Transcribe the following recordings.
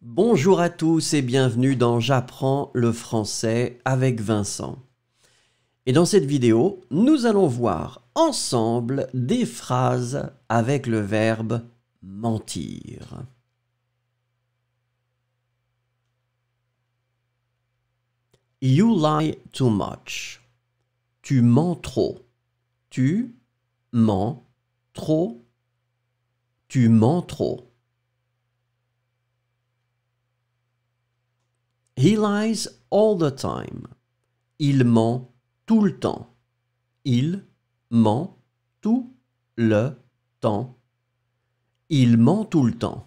Bonjour à tous et bienvenue dans J'apprends le français avec Vincent. Et dans cette vidéo, nous allons voir ensemble des phrases avec le verbe mentir. You lie too much. Tu mens trop. Tu mens trop. Tu mens trop. He lies all the time. Il ment tout le temps. Il ment tout le temps. Il ment tout le temps.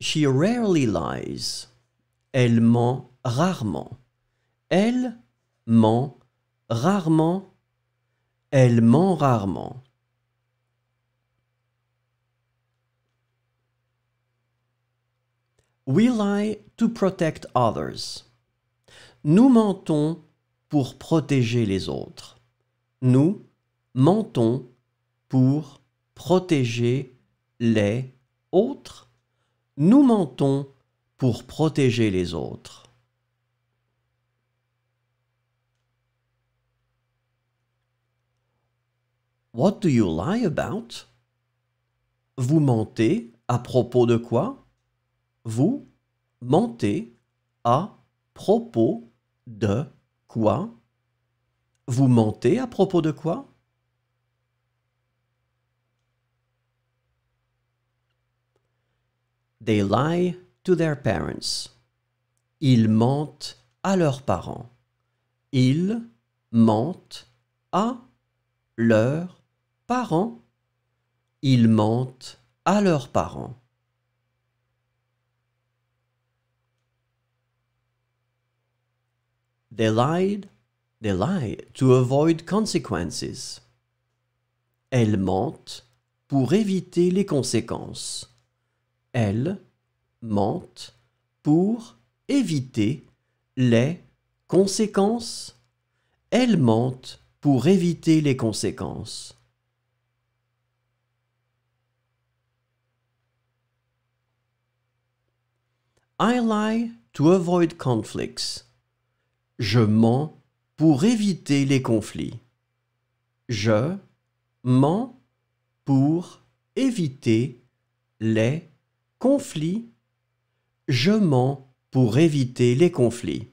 She rarely lies. Elle ment rarement. Elle ment rarement. Elle ment rarement. We lie to protect others. Nous mentons pour protéger les autres. Nous mentons pour protéger les autres. Nous mentons pour protéger les autres. What do you lie about? Vous mentez à propos de quoi? vous mentez à propos de quoi Vous mentez à propos de quoi They lie to their parents. Ils mentent à leurs parents. Ils mentent à leurs parents. Ils mentent à leurs parents. They lied, they lie to avoid consequences. Elle ment pour éviter les conséquences. Elle ment pour éviter les conséquences. Elle ment pour éviter les conséquences. I lie to avoid conflicts. Je mens pour éviter les conflits. Je mens pour éviter les conflits. Je mens pour éviter les conflits.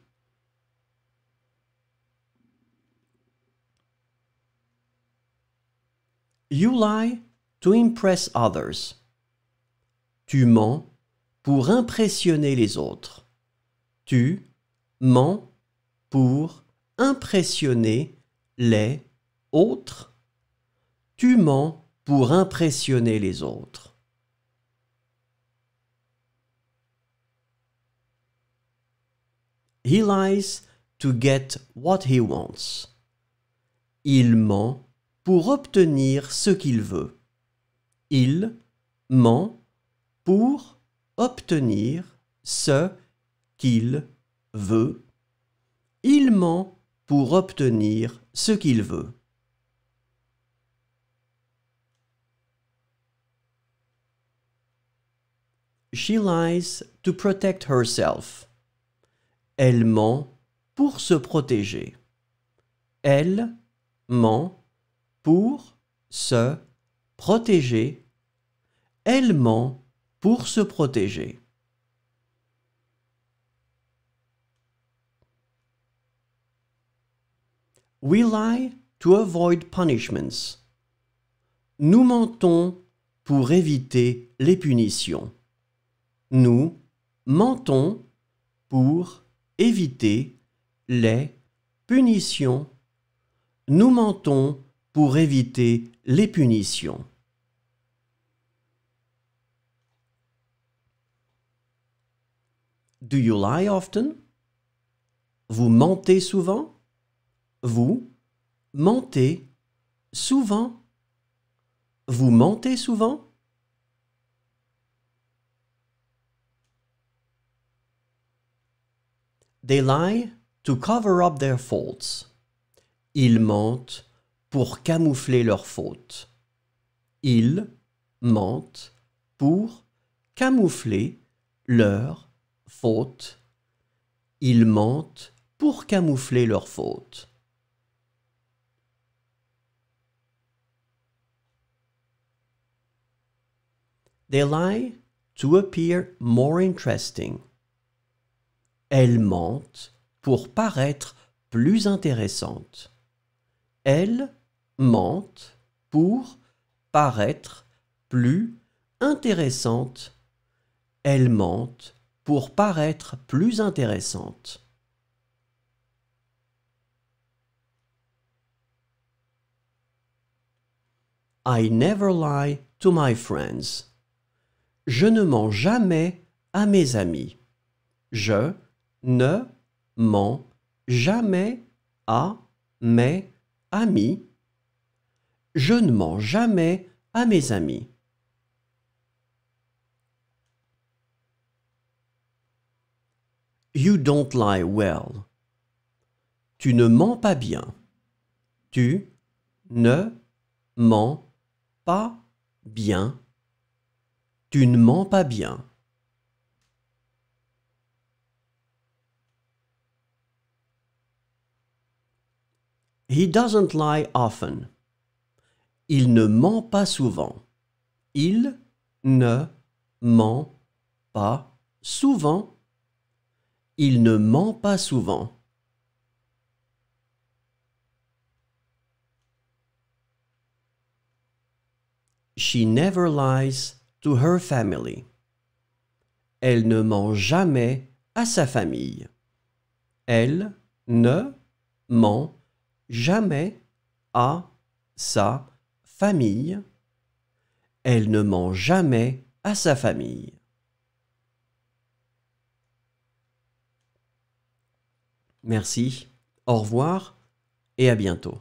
You lie to impress others. Tu mens pour impressionner les autres. Tu mens pour impressionner les autres. Tu mens pour impressionner les autres. He lies to get what he wants. Il ment pour obtenir ce qu'il veut. Il ment pour obtenir ce qu'il veut il ment pour obtenir ce qu'il veut. She lies to protect herself. Elle ment pour se protéger. Elle ment pour se protéger. Elle ment pour se protéger. We lie to avoid punishments. Nous mentons pour éviter les punitions. Nous mentons pour éviter les punitions. Nous mentons pour éviter les punitions. Do you lie often? Vous mentez souvent? Vous mentez souvent. Vous mentez souvent They lie to cover up their faults. Ils mentent pour camoufler leurs fautes. Ils mentent pour camoufler leurs fautes. Ils mentent pour camoufler leurs fautes. They lie to appear more interesting. Elle mentent pour paraître plus intéressante. Elle mentent pour paraître plus intéressante. pour paraître plus intéressantes. I never lie to my friends. Je ne mens jamais à mes amis. Je ne mens jamais à mes amis. Je ne mens jamais à mes amis. You don't lie well. Tu ne mens pas bien. Tu ne mens pas bien. Tu ne pas bien. He doesn't lie often. Il ne ment pas souvent. Il ne ment pas souvent. Il ne ment pas souvent. She never lies her family. Elle ne ment jamais à sa famille. Elle ne ment jamais à sa famille. Elle ne ment jamais à sa famille. Merci, au revoir et à bientôt.